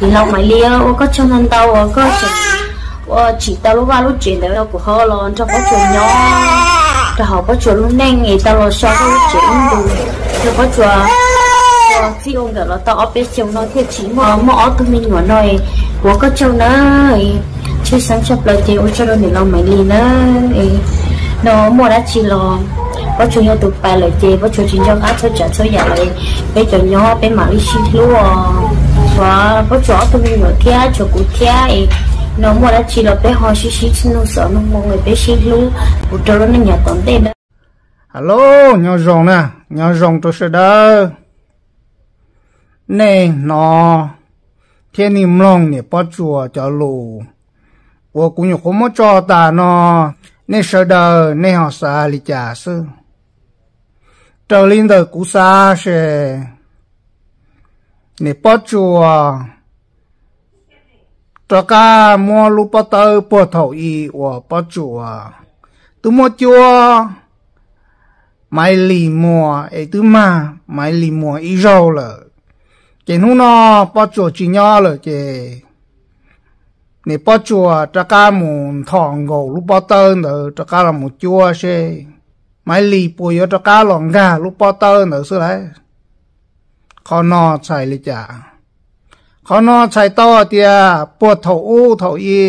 thì lâu mày lia ô có cho nên tao ô có chỉ ô ờ, chỉ tao lúc qua lúc chuyện tao của họ lo cho có chuyện nhỏ cho họ có chuyện lúc nay nghỉ tao lo sao có lúc chuyện cho có chuyện ờ, khi ông gặp nó tao ở chiều nó thiệt chỉ mà mỏ tụi mình nhỏ này của có cho nó chứ sáng chập lời thì ô cho nó thì lâu lia nó nó mua đã chỉ lo có chuyện nhau tụi bài lời chê có chuyện chuyện nhau áp cho trả số giả lời bây giờ nhau bên mà đi xin lúa và bố chó tôi mới kia cho cụ kia, ấy nó mua ra chỉ là bé họ xí xí nó sợ nó mua người bé xí luôn cụ trâu nó nhà tóm đây đó alo nhau rồng nè nhau rồng tôi sẽ đó nè nó thiên nhiên long nè bó chúa cho mua nè nè lù 我姑娘怎么做的呢？那时的那行啥里家事？这里的姑啥是？nè bỏ chùa cho ca mua lu bỏ tơ bỏ thầu y và bỏ chùa tu mua chùa mày lì mua ấy tu mà mày lì mua y rau là chỉ nu nó bỏ chùa chỉ nhỏ là chỉ nè bỏ chùa cho ca mua thòng gầu lu bỏ tơ nữa cho ca là mua chùa xe mày lì bùi cho ca lòng gà lu bỏ tơ nữa xưa lại. ขอนอใส่เลยจ้ะขอนอใส่ต่อเตียปวดเท้าอู้เท้าอี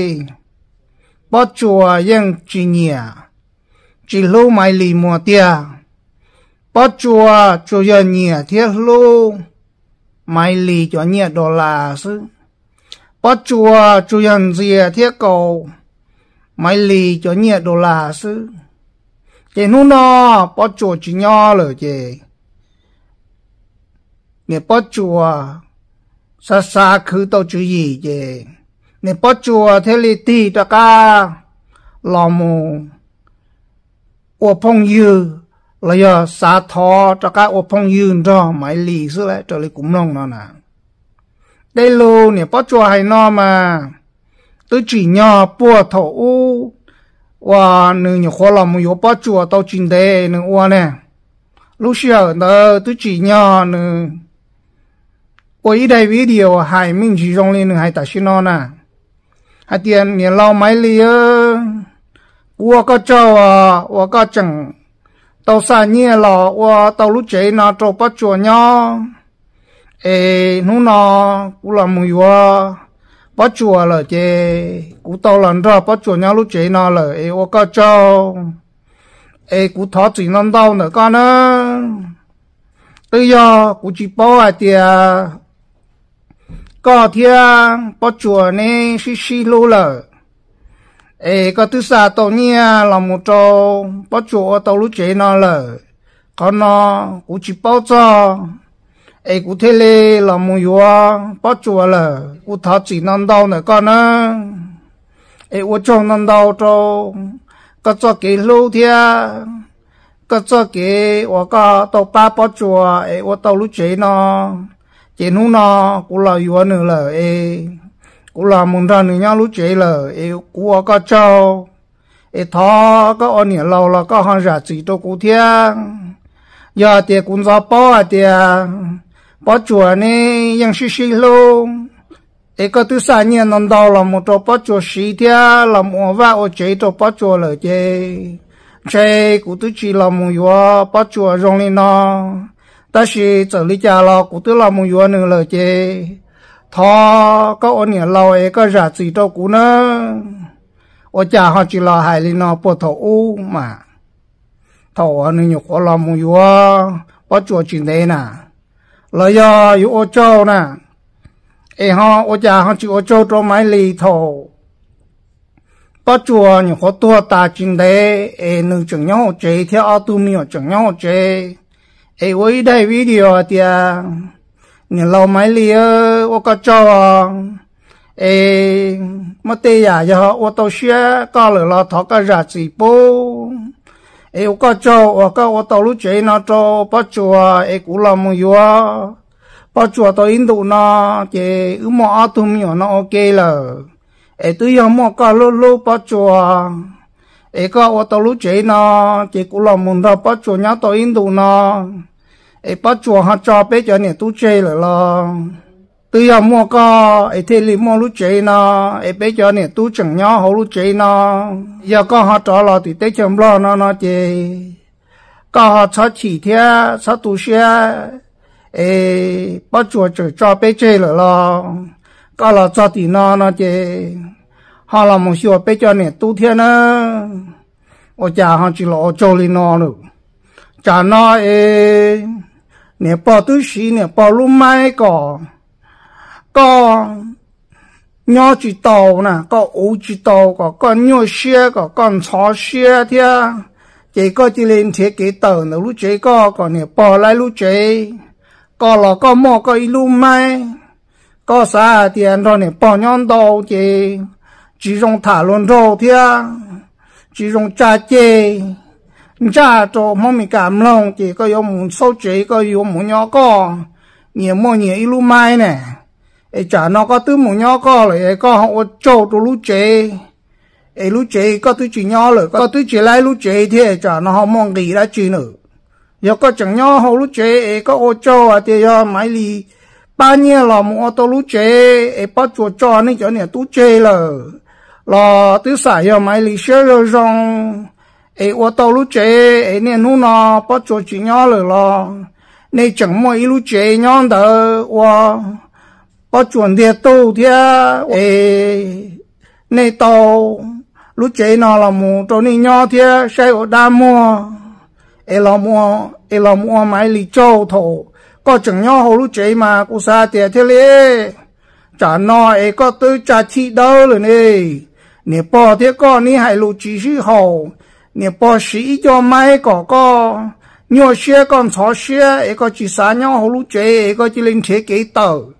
ปอจัวยังจีเนียจีลูไม่ลีมัวเตียปอจัวจัวเนียเทียลูไม่ลีจัวเนียดอลลาร์ซื้อปอจัวจัวเนียเทียเก่าไม่ลีจัวเนียดอลลาร์ซื้อเจนูนอปอจัวจีเนาะเลยเจ你不做，啥啥苦都注意的。你不做，这里地大家老母，我朋友了要啥托，大家我朋友你知道买礼是嘞，这里古弄了呢。đây lô nè bắt chua hay nó mà tôi chỉ nhỏ bùa thổ u và nữ nhỏ khó lòng yếu bắt chua tao chín đề nữ ua nè lúc xưa nó tôi chỉ nhỏ nữ 我一台 video 海命其中哩还打信号呢，还点你老买哩哦，我个照啊，我个整，到三年了，我到路这那找不着呢，哎，侬呢，我老没有啊，不着了这，我到了这不着呢路这那了，哎，我个照，哎，我他最难到哪个呢？对呀，我去包啊的。có thia bỏ chùa nè xí xí lô lờ ê có thứ xa tổ nha là một trò bỏ chùa tàu lũ chế nó lờ có nó cũng chỉ bao cho ê cũng thế lê là một yua bỏ chùa lờ cũng thả chỉ non đau nữa con á ê cũng cho non đau cho có cho cái lô thia có cho nó chế nú nó cô là yếu nữa là ê cô là muốn ra nữa nhau lúc chế là ê cũng có cháu, ê thọ có ôn nhỉ lâu là có hàng giả chỉ cho cô thiêng giờ thì cũng do bỏ à thì bỏ chùa này ยัง xí xí luôn ê có thứ sa nhiên nằm đầu là một chỗ bỏ chùa xí thia là một vạ ở chế chỗ bỏ chùa là chế chế cô thứ chỉ là một yếu bỏ chùa rồi lên E, e ta sĩ trở lý cha lo cụ tứ lo mong yuan nữa lời chê thọ có ổn nhẹ lo ấy giả gì đâu cụ nó ô cha họ chỉ lo hại lý nó bộ thọ u mà thọ ổn nữa nhục lo mong yuan bỏ chùa chỉ đấy nè lời do yu ô châu nè ấy họ ô cha họ chỉ ô châu trong máy lì thọ bỏ chùa nhục khó tua ta chỉ đấy ấy nữ chẳng nhau chế theo tu mi chẳng nhau chế 诶，我一台 video 的，你老买里哦，我个做，诶，没得呀，然后我到学搞了了，他个日子不，诶，我个做，我个我到路追那做不做，诶，古老木有啊，不做到印度那，这有么阿土米那 OK 了，诶，对呀，么搞路路不做。ấy có ô tô lú chế nó chỉ cũng là muốn đó bắt chuột nhát tôi in đủ nó ấy bắt chuột họ cho bé cho nè tu chế rồi lo từ giờ mua có ấy thế li mua lú chế nó ấy bé cho nè tu chẳng nhá hậu lú chế nó giờ có họ cho lo thì tết chấm lo nó nó chế có họ cho chỉ thế cho tu xe ấy bắt chuột cho bé chế rồi lo có là cho thì nó nó chế họ là một số bây giờ này tu thiên á ở nhà họ chỉ lo ở chỗ này nó nữa cha nó ê nè bỏ túi xí nè bỏ lũ mai cỏ có nhỏ chỉ tàu nè có ủ chỉ tàu có con nhỏ xe có con chó xe thế chỉ có chỉ lên thế cái tàu nữa lúc chế có còn nè bỏ lại lúc chế có là có mò có lũ mai có xa tiền rồi nè bỏ nhon đầu chế chỉ dùng thả luôn đồ thia chỉ dùng cha chê e cha e cho mong mình cảm lòng chỉ có yêu muốn sâu chế có yêu muốn nhỏ co nhiều mua nhiều ít lu mai nè ấy chả nó có tứ muốn nhỏ co rồi, ấy có họ cho tôi lu chế ấy lu chế có tứ chỉ nhỏ rồi có tứ chỉ lại lu chế thì chả nó họ mong gì đã chỉ nữa giờ có chẳng nhỏ họ lu chế ấy có ô cho à thì giờ mai lì ba nhiêu là mua tôi tô lu chế ấy bắt chuột cho nên cho nè tú chế rồi lo tứ xả yo mai lý sơ rồi rong ấy ô tô lú chế ấy nè nú nó bắt chỗ chỉ nhỏ rồi lo nè chẳng mua ít lú chế nhỏ đỡ ô bắt chuẩn thiệt tu thiệt ấy nè tàu lú chế nó là mù chỗ nè nhỏ thiệt xe ô đa mua ấy là mua ấy là mua mai lý châu thổ có chẳng nhỏ hồ lú chế mà cô xa thiệt thế lê chả nó ấy có tư chả chị đâu rồi nè 你播啲歌，你係路主書號，你播是一個咩哥哥？你話寫咁錯寫，一個字三樣好路嘴，一個字零扯幾度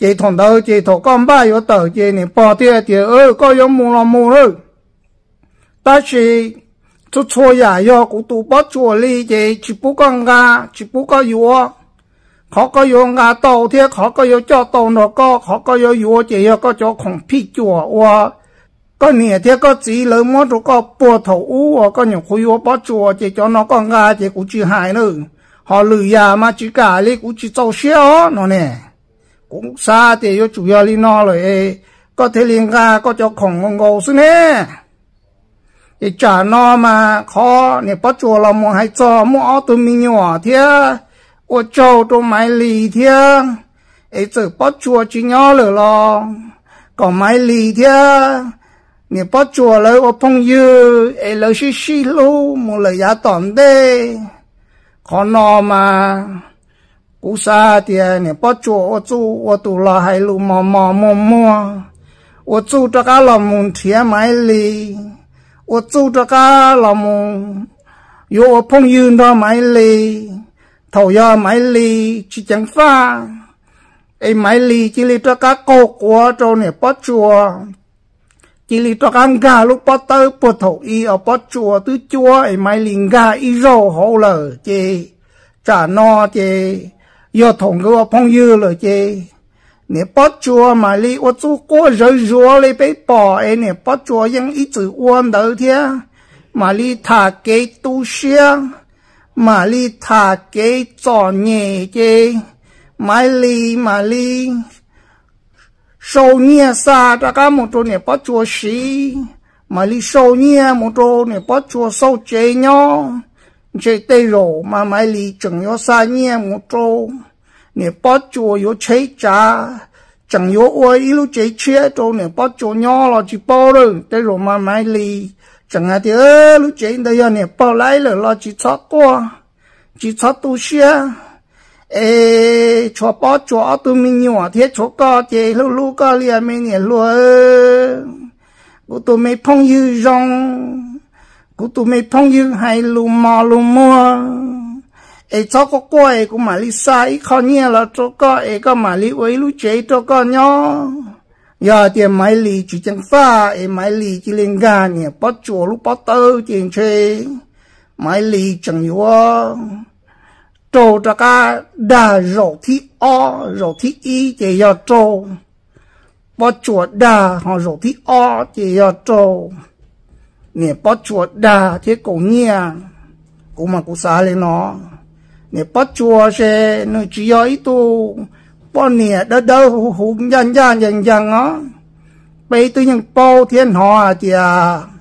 ？chỉ thằng đầu chỉ thằng con ba yếu tờ chỉ nè bỏ tiền thì ơ có yếu mù lo mù lơ ta chỉ chút chua ya yếu cũng tu bỏ chua li chỉ chỉ bù con ga chỉ bù có yếu khó có yếu ga tàu thế khó có yếu cho tàu nó có khó có yếu yếu chỉ yếu có cho không phi chua wa có nhẹ thế có chỉ lớn món rồi có bùa thầu u có nhiều khuy u bó chùa chỉ cho nó con gà chỉ cũng chỉ hại nữa họ lừa ya mà chỉ cả lấy cũng trâu xéo nó nè cũng xa thì yo chủ yếu nó rồi có thể liên gà có cho khổng ngầu xứ nè thì trả nó mà khó nè bó chùa là một hai cho mua áo tụi mình nhỏ thế ô châu tụi máy lì thế ấy chữ bó chùa chỉ nhỏ lửa lo còn máy lì thế 你把做了我朋友，哎，老是西路，木了也懂的，可闹嘛。cú sa thì nè bắt chỗ ô chú ô tù là hai mò mò mò mò ô chú cho cá là mùng thía mái lì ô chú cho cá là mùng yo ô phong yun đó mái lì thầu yo mái lì chỉ chẳng pha ai mái lì chỉ lì cho cá cô của trâu nè bắt chùa chỉ lì tọa ăn gà lúc bó tơ bó thổ y ở bó chùa tứ chùa ấy mai linh ga y rô hô lờ chê trả no chê yo thổng gỡ phong dư lờ chê nè bó chùa mà lì ô chú cô rơ rùa lì bế bò ấy nè bó chùa yên y chữ uôn đỡ thế mà lì thả kế tu xia mà lì thả kế trò nhẹ chê mai lì mà lì sâu nhia sa ra cá một trâu nè bắt chua xí mà li sâu nhia một trâu nè bắt chua sâu chế nhau chế tê rổ mà mày li chẳng yo xa nhia một trâu nè bắt chua yo chế trà chẳng yo ôi ý lúc chế chia chỗ nè bắt chua nhau là chỉ bao rồi tê rổ mà mày li chẳng ai thì ơ lúc chế đây nè bao lại là lo chỉ thoát qua chỉ thoát tu xia ê cho bó cho tụi mình nhỏ thế cho có thế lu lu có liền mình nhỉ tụi mình phong dư tụi mình phong dư hay lu mò lu mua ê cho có quay của mà li sai khó nhẹ là cho có ê có mà li ấy lu chế cho có nhó giờ thì máy li chỉ chẳng pha ê máy li chỉ lên gà nhỉ bó chùa lu tơ tiền chơi máy li chẳng yếu trô cho cá đà rổ thí o rổ thi y chỉ do trô bó chuột đà họ rổ thi o chỉ do trô nè bó chuột đà thế cổ nghe cổ mà cổ xá lên nó nè bó chuột xe nơi chỉ do ý tu bó nè đỡ đỡ hùng hú dàn dàn dàn dàn nó bây tư nhân bao thiên hòa chìa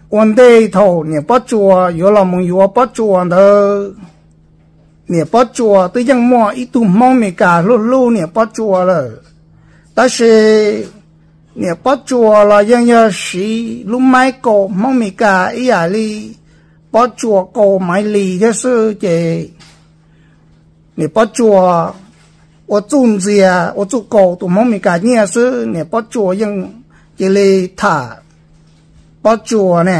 quân tê thôi nè bó chuột yếu lòng mừng yếu bó chuột thơ เนี่ยปอจัวตัวยังมออีตุ่มมองเมกาลู่ลู่เนี่ยปอจัวเลยแต่是เนี่ยปอจัวเรายังยังสีลู่ไม้โกมองเมกาอีอาลีปอจัวโกไม้ลีจะซื้อเจเนี่ยปอจัว我种子呀，我做狗都没没干，你也是你不做用，这里他不做呢，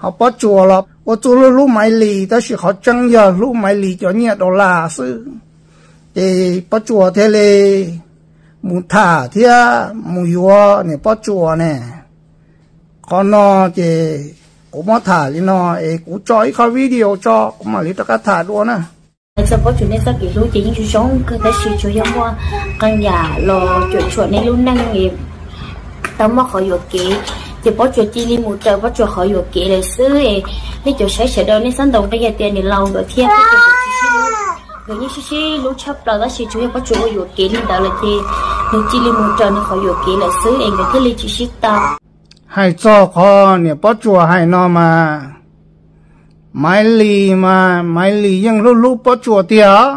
好不做了。我做了六买里，但是好挣呀，六买里叫你到啦是，诶，不做的嘞，木塔的，木药你不做呢，可能的。cũng mà thả lên nó ấy cũng cho ít cái video cho mà lấy tất cả thả luôn á sau bố chúng nên kỹ luôn chỉ những sống cứ thấy sự chú giống qua căn nhà lò chuột chuột này luôn năng nghiệp tao mà khỏi được kỹ thì bỏ chuột chi li một trợ bỏ chuột khỏi chuột kỹ để xứ ấy lấy chuột sẽ sẽ đơn lấy sẵn đồng cái tiền để lâu rồi thiên bắt chuột rồi như xí xí lúc chấp là đó xí chú bắt có chú ở chuột kỹ nên đó là thì nên chi li một trợ nên khỏi chuột kỹ là xứ ấy người cứ li chỉ xí ta hai cho con nè bắt chuột hai nó mà mai lì mà mai lì nhưng lúc lúc bắt chuột tiệt á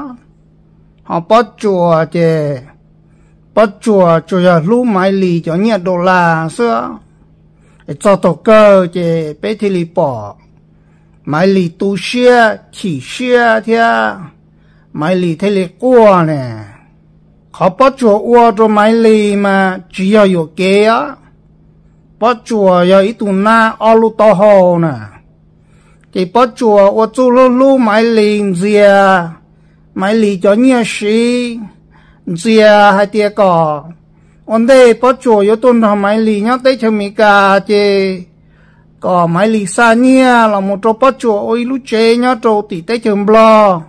họ bỏ chuột thì bắt chùa chùa lúc mai lì cho nhiệt độ là xưa 做到个这别提里 bỏ 买里都些起些的，买里提里过呢，可不做我做买里嘛，只要有给啊，不做要一度那二路到好呢，这不做我做了路买里子呀，买里叫你谁，子呀还得搞。onde po chuo yo tun ro mai nhá nya te mì ka che có mai li sa nia à, là một trò bắt chùa ôi lú chế nhá trò tỉ tế chừng blo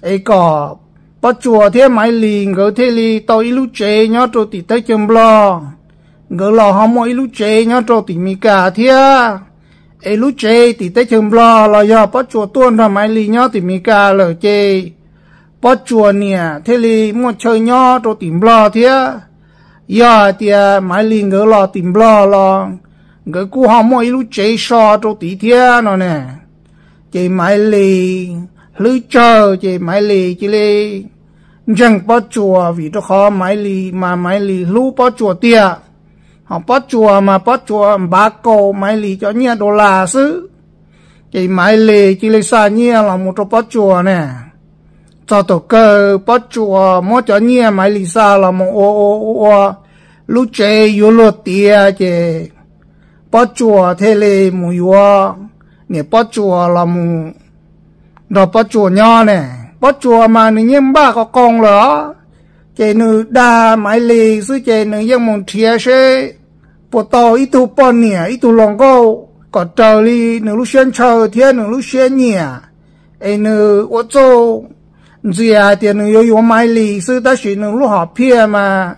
ấy có bắt chùa thế mai li ngỡ thế li tao lú chế nhá trò tỉ tế chừng blo ngỡ lò họ mỗi lú chế nhá trò tỉ mì cả thế ấy lú chế tỉ tế chừng blo là do bắt chùa tuôn ra mai li nhá tỉ mì cả lở chê bắt chùa nè thế li mua chơi nhá trò tỉ blo thế giờ thì mai liền ngỡ lo tìm lo lo ngỡ cú họ mỗi lúc chế so cho tí thế nó nè chị mai lì lư chờ chị mai lì chỉ lì chẳng bắt chùa vì cho họ mai lì mà mai lì lú bắt chùa tiệt họ bắt chùa mà bắt chùa ba câu mai lì cho nhia đô la sứ chị mai lì chỉ lì xa nhia là một chỗ bắt chùa nè cho tổ cơ bắt chùa mỗi cho nhẹ máy lì xa là một ô ô ô lúc chế yếu lột tía chè bắt chùa thế lì mù yếu nè bắt chùa là mù đó bắt chùa nho nè bắt chùa mà nè nhiễm ba có con lỡ chế nữ đa máy lì sư chế nữ dân mong thịa xe bộ tàu ít tu bọn nè ít tu lòng gâu có trời lì nữ lúc xuyên trời thiên nữ lúc xuyên nhẹ ai nữ ô châu mai mai mai lì, lì, lì, ta chỉ mà 只要点能有我买里，是但是能落下片嘛，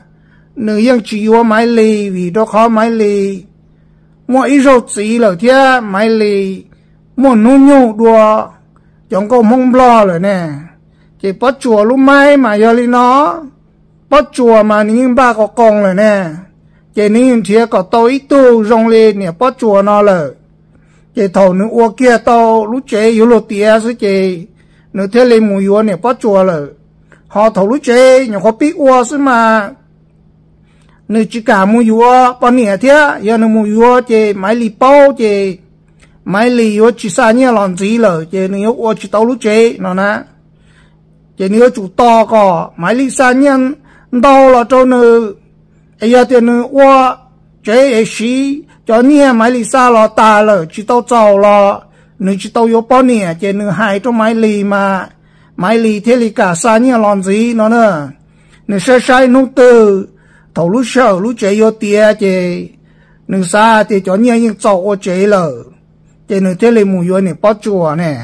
能用只我买里，味道好买里，我一手只了天买里，我弄牛多，chẳng có mong lo rồi nè, chỉ bắt chùa lúc mai mà giờ đi nó, bắt chùa mà những ba có con rồi nè, chỉ những thiệt có tối tu rong lên nè bắt chùa nó rồi, chỉ thầu những ô kia tao lúc chế yếu lộ tía chứ chỉ nếu thế lên mùi yếu này bắt chùa là họ thầu lúc chế nhưng họ biết ua xí mà nếu chỉ cả mùi yếu bọn nè thế giờ nếu mùi yếu thì máy lì bao thì máy lì yếu chỉ xa nhẹ lòng gì lờ thì nếu ua chỉ tao lúc chế nó nè thì nếu chủ to có máy lì xa nhẹ đau là cho nữ ấy giờ thì nữ ua chế ấy xí cho nhẹ máy lì xa là ta lờ chỉ tao giàu là nữ chỉ tàu yếu bao nè chế nữ hai trong máy lì mà máy lì thế lì cả xa như lòn gì nó nữa nữ sai sai nông tư thầu lúc sợ lúc chế yếu tia chế nữ xa thì cho nhẹ nhưng cho ô chế lờ chế nữ thế lì mù yếu nè bao chùa nè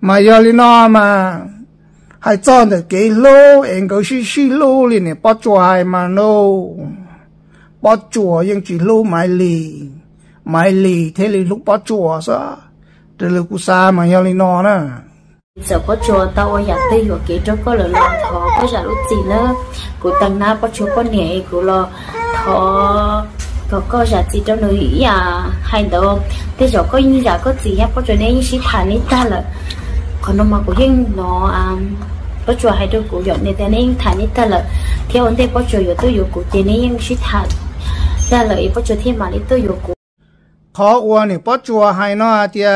mà giờ lì nó mà hai chọn được cái lô em có xí xí lô lì nè bao chùa hai mà nô bao chùa nhưng chỉ lô máy lì máy lì thế lì lúc bao chùa sao mà 这路古啥嘛要你拿呢？giờ có chùa tao ở nhà tây hoặc kia trong có lỡ lo thọ có giả lúc gì nữa của tầng na có chùa có nhẹ của lo thọ có có giả gì trong nơi ý à hay đâu thế giờ có như giả có gì hết có cho nên chỉ thả nên ta là còn nó mà có riêng nó à có chùa hay đâu của dọn nên ta nên thả nên ta là theo ông đây có chùa rồi tôi dùng của tiền nên chỉ thả ra lợi có chùa thêm mà nên tôi dùng ขออัวนี่ปอจัวให้นอเตีย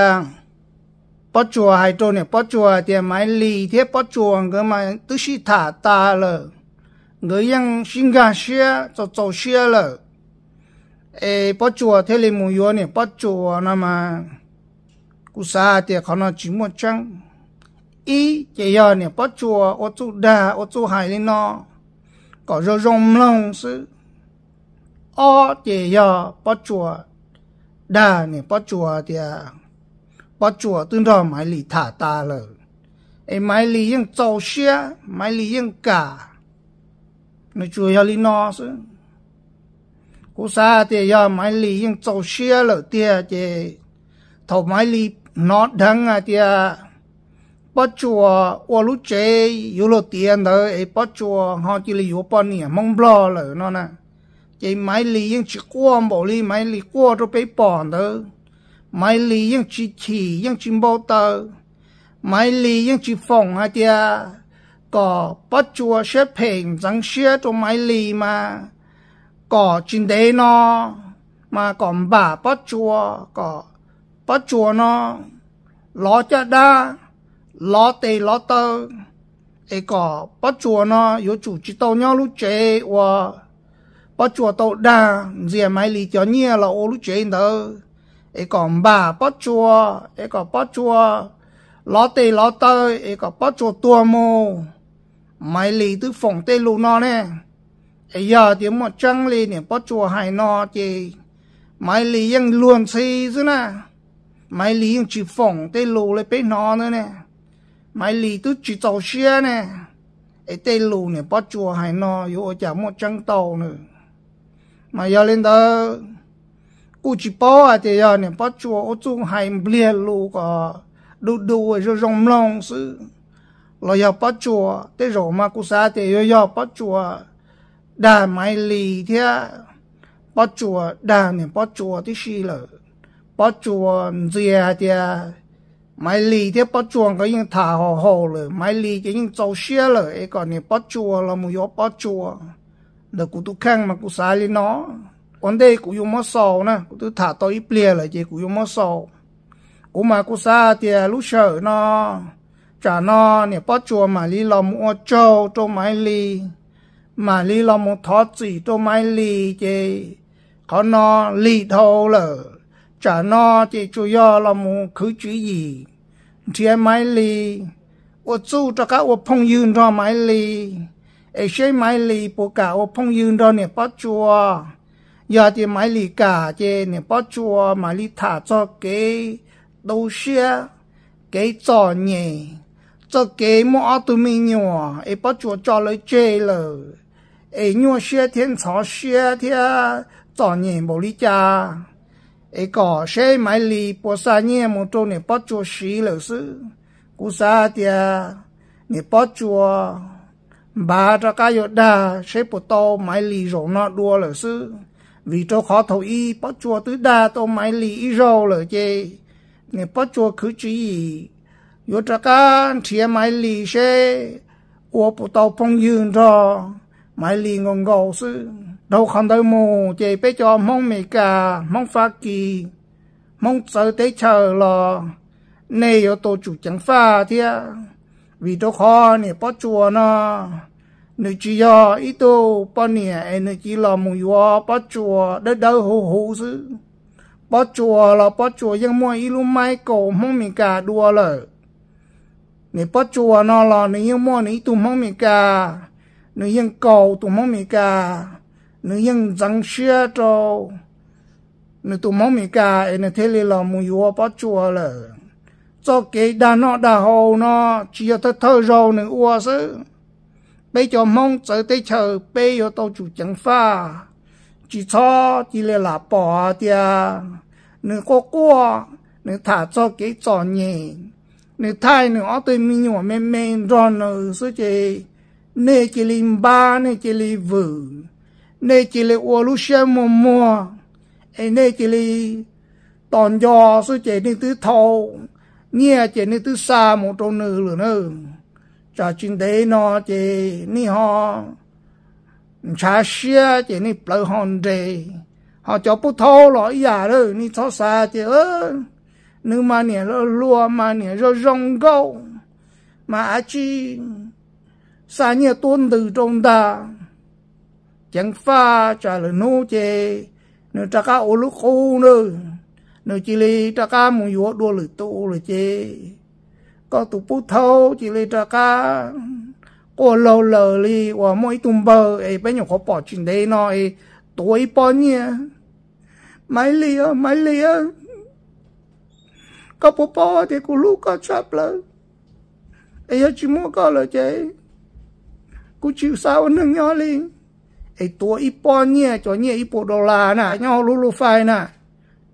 ปอจัวให้โตนี่ปอจัวเตียไม้ลีเทปอจัวก็มาตุชิถาตาเลยก็ยังชิงกาเชียจะจะเชียเลยเอปอจัวเทเลมูยัวนี่ปอจัวนะมากูสาเตียเขานอจิมวจังอีเจียเนี่ยปอจัวโอจุดาโอจุหายเลยนอก็จะรมลงซื้ออ้อเจียปอจัว đa nè bắt chùa thì à. bắt chùa tương đo máy lì thả ta lờ ai máy lì yên châu xia, máy lì yên cả nó chùa ya lì nó chứ cú xa thì ya máy lì yên châu xia lờ thì thì thầu máy lì nó đắng à thì bó chùa ô lú chế yếu lộ tiền đó ấy bó chùa họ chỉ lì yếu bó nè mong bò lờ nó nè chị máy lì yên chỉ qua bộ lì máy lì qua rồi bị bọn đó máy lì yên chỉ chỉ yên chỉ bao tờ máy lì yên chỉ phòng hả tia có bắt chua xếp hình răng xia cho máy lì mà có chín đế nó mà còn bà bắt chua có bắt chua nó ló cha đa ló tê ló tơ ấy có bắt chua nó yếu chủ chỉ tàu nhau lúc chế và bỏ chùa tàu đa dìa máy lì cho nhia là ô lúc chế tớ ấy còn bà bỏ chùa ấy còn bỏ chùa ló tê ló tơ ấy còn bỏ chùa tua mô máy lì tứ phòng tê lù nó nè ấy giờ tiếng một trăng lì nè bỏ chùa hải nò chê máy lì luôn xì chứ nè máy lý ยัง chỉ phòng tê lù lấy bế nò nữa nè máy lì tứ chỉ tàu xe nè ấy tê lù nè bỏ chùa hải nó vô chả một trăng tàu nữa mà giờ lên đó cụ chỉ bỏ à thì giờ này bắt chùa ở chung hai bia lu cả đu đu rồi rong long sự rồi giờ bỏ chùa thế rồi mà cụ sa thì giờ giờ bắt chùa đà mai lì thế bắt chùa đà này bắt chùa thì xì lợ bắt chùa gì à thì mai lì thế bắt chuồng cái những thả hồ hồ rồi mai lì cái những trâu xe rồi cái còn này bắt chùa là một gió bắt chùa là cụ tu khang mà cụ sai lên nó còn đây cụ dùng mó sò nè cụ tu thả tôi ít lìa lại chị cụ dùng mó sò cụ mà cụ sa thì lúc sợ nó trả nó nè bắt chùa mà li lòng mua châu châu mai li mà li lòng mua thó chỉ châu mai li chị có nó li thâu là, trả nó chị chủ yếu là mua khứ chữ gì thì mai li 我做这个我朋友他买哩。ไอใช่ไม้ลีปกะว่าพงยืนรอเนี่ยปอจัวยาเจไม้ลีกาเจเนี่ยปอจัวมาลีถาจอเก都是给作业，这给么阿都没鸟，也不做做了这了，哎鸟些天朝些天作业无理家，哎个谁买哩不啥业么做呢不做事了是，古啥的，你不做。bà cho cá yo đa sẽ bộ to máy lì rồi nó đua là sư vì cho khó thấu y bắt chùa tứ đa to máy lì y rồi là chê nghe bắt chùa cứ chỉ yo cho cá chia máy lì sẽ ô bộ to phong dương cho máy lì ngon gầu sư đâu không tới mù chê bé cho mong mì cả mong Pha kỳ mong sợ tế chờ lò nè yo tổ chủ chẳng pha thia vì cho khó nè bắt chùa nó nữ chỉ yo ít tô bao nè nữ chỉ là mù yo bao chùa đỡ đỡ hú hú chứ bao chùa là bao chua nhưng mua ít lúc mai cổ mong mình cả đua lợ nữ bao chua nó là nữ nhưng mua nữ tụm mong mình cả nữ nhưng cầu tụm mong mình cả nữ nhưng răng xưa cho nữ tụm mong mình cả nữ thế là mù yo bao chua lợ cho cái đàn nó đà hồ nó chỉ là thơ thơ rồi nữ ua bây giờ mong chờ tới chờ bây giờ tàu chủ chẳng pha chỉ cho chỉ là là bỏ đi nửa có qua nửa thả cho cái trò nhẹ nửa thay nửa ở tôi mình nhỏ mềm mềm rồi nửa số chế nè chỉ là ba nè chỉ là vợ nè chỉ là ô lú xe mò mò ai nè chỉ là tòn giò số chế nửa thứ thâu nghe chế nửa thứ xa một trâu nửa nửa cho chuyên tế nó chị ni họ chả xia chỉ ni bờ hòn đề họ cho bút thô lọ giả rồi ni thô xa chị ơ nữ mà nè lo lúa mà nè rồi rong gâu mà chi xa nhẹ tuôn từ trong ta chẳng pha trả lời nô chê nữ trả cá ô lúc khô nữa nữ chỉ lì trả cá mù yếu đua lửa tụ lửa chê có tụ bút thâu chỉ lấy trả ca có lâu lờ li và mỗi tùm bờ ấy bây giờ có bỏ chuyện đấy nói tối bỏ nhỉ mấy lia mấy lia có bố bố thì cô lúc có chấp lờ ấy chỉ mua có lờ chế cô chịu sao nâng nhỏ li ấy tối bỏ cho nhỉ ít đô la nè nhau lulu phai nè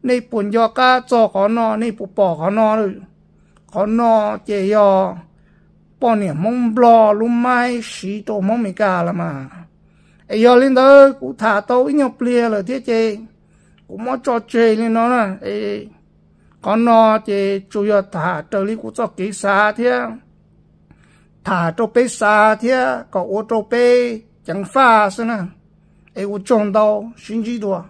này bùn do cho có nó này bộ bỏ có nó rồi khó nó chê yo bỏ nè mong bò luôn mai xí tổ mong mì cà là mà ấy yo lên đó cụ thả tàu ít nhọc lìa là thế chê cụ mò cho chê lên nó nè ấy khó nó chê chủ yo thả tàu lý cụ cho kỹ xa thế thả tàu bê xa thế có ô cho bê chẳng pha sao nè ấy cụ trông tàu, xin chí đùa